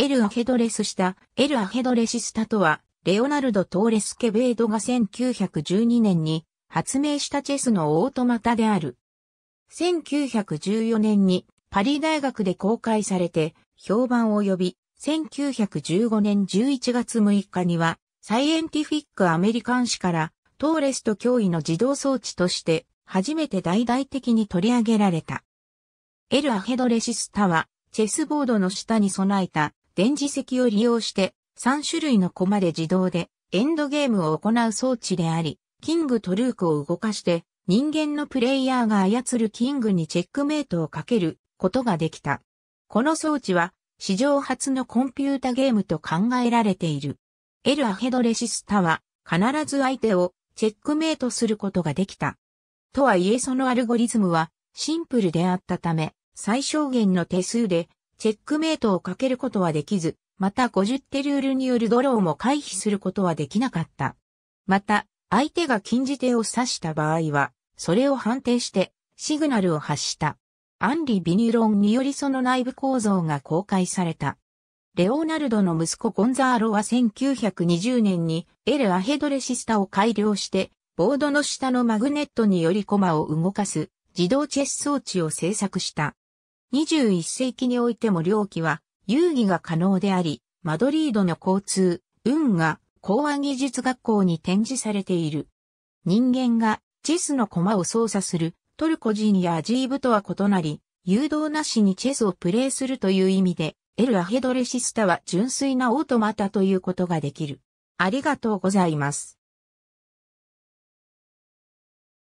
エル・アヘドレスした、エル・アヘドレシスタとは、レオナルド・トーレス・ケベードが1912年に発明したチェスのオートマタである。1914年にパリ大学で公開されて評判を呼び、1915年11月6日には、サイエンティフィック・アメリカン誌からトーレスと脅威の自動装置として初めて大々的に取り上げられた。エル・アヘドレシスタは、チェスボードの下に備えた電磁石を利用して3種類のコマで自動でエンドゲームを行う装置であり、キングとルークを動かして人間のプレイヤーが操るキングにチェックメイトをかけることができた。この装置は史上初のコンピュータゲームと考えられている。エル・アヘドレシスタは必ず相手をチェックメイトすることができた。とはいえそのアルゴリズムはシンプルであったため、最小限の手数でチェックメイトをかけることはできず、また50テルールによるドローも回避することはできなかった。また、相手が禁じ手を指した場合は、それを判定して、シグナルを発した。アンリ・ビニュロンによりその内部構造が公開された。レオナルドの息子ゴンザーロは1920年にエル・アヘドレシスタを改良して、ボードの下のマグネットによりコマを動かす自動チェス装置を制作した。21世紀においても両機は遊戯が可能であり、マドリードの交通、運が公安技術学校に展示されている。人間がチェスの駒を操作するトルコ人やアジーブとは異なり、誘導なしにチェスをプレイするという意味で、エル・アヘドレシスタは純粋なオートマタということができる。ありがとうございます。